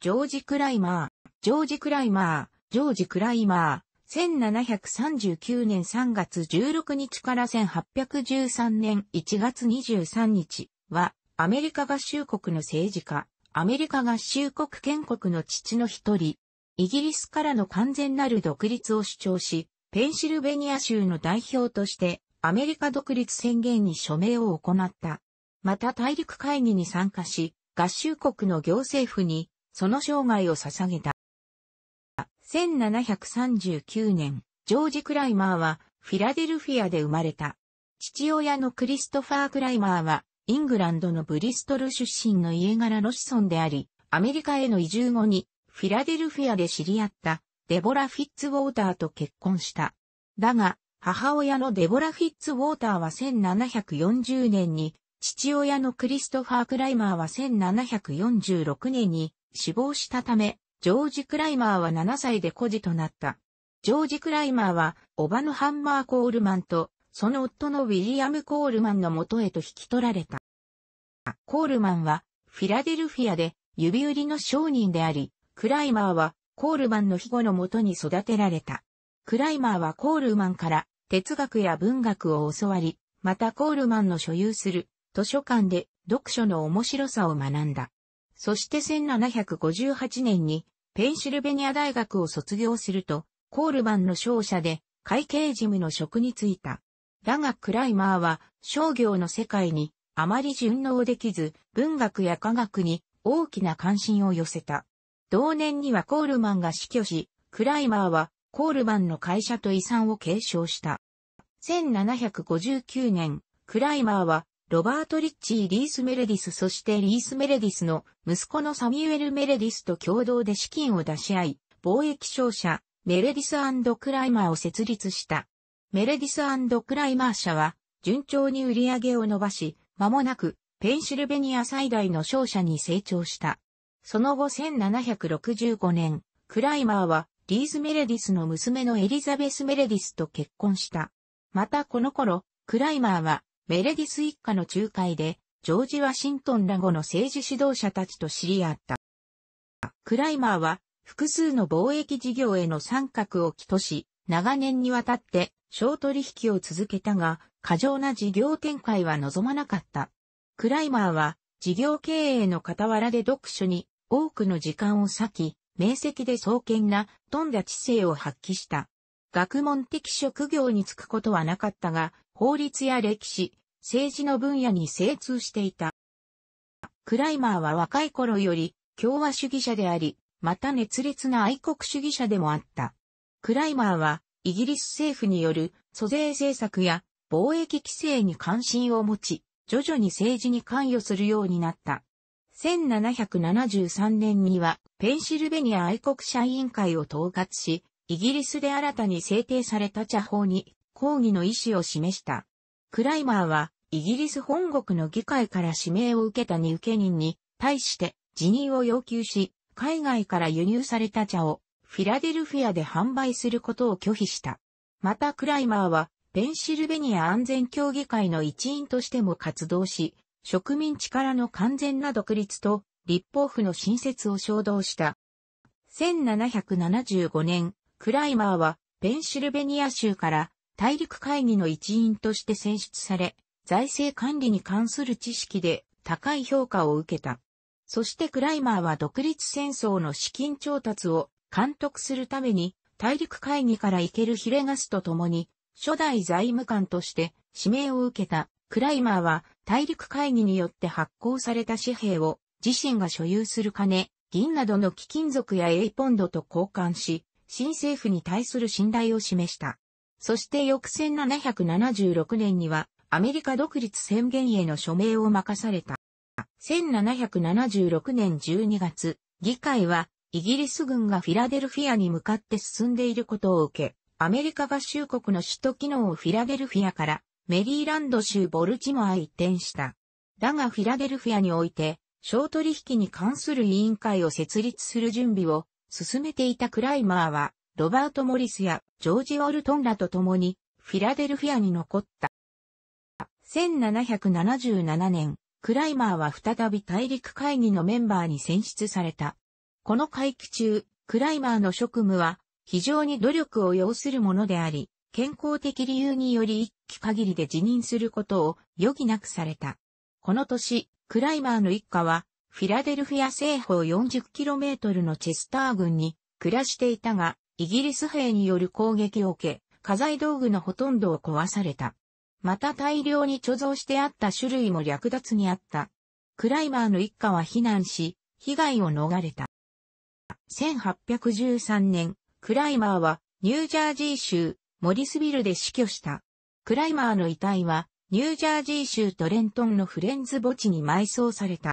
ジョージ・クライマー、ジョージ・クライマー、ジョージ・クライマー、1739年3月16日から1813年1月23日は、アメリカ合衆国の政治家、アメリカ合衆国建国の父の一人、イギリスからの完全なる独立を主張し、ペンシルベニア州の代表として、アメリカ独立宣言に署名を行った。また大陸会議に参加し、合衆国の行政府にその生涯を捧げた。1739年、ジョージ・クライマーはフィラデルフィアで生まれた。父親のクリストファー・クライマーは、イングランドのブリストル出身の家柄ロシソンであり、アメリカへの移住後に、フィラデルフィアで知り合ったデボラ・フィッツウォーターと結婚した。だが、母親のデボラ・フィッツウォーターは1740年に、父親のクリストファー・クライマーは1746年に死亡したため、ジョージ・クライマーは7歳で孤児となった。ジョージ・クライマーは、おばのハンマー・コールマンと、その夫のウィリアム・コールマンの元へと引き取られた。コールマンは、フィラデルフィアで、指売りの商人であり、クライマーは、コールマンの庇護のもとに育てられた。クライマーはコールマンから、哲学や文学を教わり、またコールマンの所有する、図書館で、読書の面白さを学んだ。そして1758年にペンシルベニア大学を卒業すると、コールマンの商社で会計事務の職に就いた。だがクライマーは商業の世界にあまり順応できず、文学や科学に大きな関心を寄せた。同年にはコールマンが死去し、クライマーはコールマンの会社と遺産を継承した。1759年、クライマーはロバート・リッチー・リース・メレディスそしてリース・メレディスの息子のサミュエル・メレディスと共同で資金を出し合い、貿易商社、メレディスクライマーを設立した。メレディスクライマー社は、順調に売り上げを伸ばし、間もなく、ペンシルベニア最大の商社に成長した。その後1765年、クライマーは、リース・メレディスの娘のエリザベス・メレディスと結婚した。またこの頃、クライマーは、メレディス一家の仲介で、ジョージ・ワシントンら後の政治指導者たちと知り合った。クライマーは、複数の貿易事業への参画を起とし、長年にわたって商取引を続けたが、過剰な事業展開は望まなかった。クライマーは、事業経営の傍らで読書に多くの時間を割き、明晰で創建な富んだ知性を発揮した。学問的職業に就くことはなかったが、法律や歴史、政治の分野に精通していた。クライマーは若い頃より共和主義者であり、また熱烈な愛国主義者でもあった。クライマーはイギリス政府による租税政策や貿易規制に関心を持ち、徐々に政治に関与するようになった。1773年にはペンシルベニア愛国者委員会を統括し、イギリスで新たに制定された茶法に抗議の意思を示した。クライマーは、イギリス本国の議会から指名を受けた入受人に対して辞任を要求し、海外から輸入された茶をフィラデルフィアで販売することを拒否した。またクライマーは、ペンシルベニア安全協議会の一員としても活動し、植民地からの完全な独立と立法府の新設を衝動した。1775年、クライマーはペンシルベニア州から大陸会議の一員として選出され、財政管理に関する知識で高い評価を受けた。そしてクライマーは独立戦争の資金調達を監督するために大陸会議から行けるヒレガスと共に初代財務官として指名を受けたクライマーは大陸会議によって発行された紙幣を自身が所有する金、銀などの貴金属や A ポンドと交換し、新政府に対する信頼を示した。そして翌1776年には、アメリカ独立宣言への署名を任された。1776年12月、議会は、イギリス軍がフィラデルフィアに向かって進んでいることを受け、アメリカ合衆国の首都機能をフィラデルフィアからメリーランド州ボルチモアへ移転した。だがフィラデルフィアにおいて、小取引に関する委員会を設立する準備を進めていたクライマーは、ロバート・モリスやジョージ・オルトンらと共に、フィラデルフィアに残った。1777年、クライマーは再び大陸会議のメンバーに選出された。この会期中、クライマーの職務は、非常に努力を要するものであり、健康的理由により一期限りで辞任することを余儀なくされた。この年、クライマーの一家はフィラデルフィア西方 40km のチェスター軍に暮らしていたが、イギリス兵による攻撃を受け、家財道具のほとんどを壊された。また大量に貯蔵してあった種類も略奪にあった。クライマーの一家は避難し、被害を逃れた。1813年、クライマーはニュージャージー州モリスビルで死去した。クライマーの遺体はニュージャージー州トレントンのフレンズ墓地に埋葬された。